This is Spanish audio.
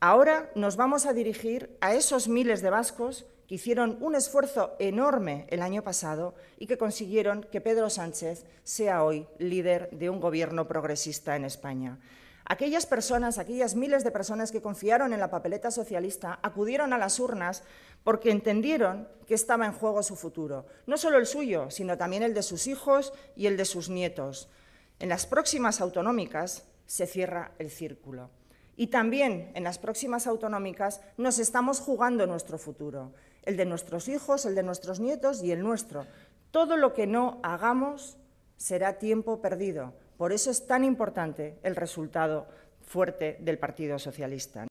Ahora nos vamos a dirigir a esos miles de vascos que hicieron un esfuerzo enorme el año pasado y que consiguieron que Pedro Sánchez sea hoy líder de un gobierno progresista en España. Aquellas personas, aquellas miles de personas que confiaron en la papeleta socialista, acudieron a las urnas porque entendieron que estaba en juego su futuro, no solo el suyo, sino también el de sus hijos y el de sus nietos. En las próximas autonómicas se cierra el círculo. Y también en las próximas autonómicas nos estamos jugando nuestro futuro, el de nuestros hijos, el de nuestros nietos y el nuestro. Todo lo que no hagamos será tiempo perdido. Por eso es tan importante el resultado fuerte del Partido Socialista.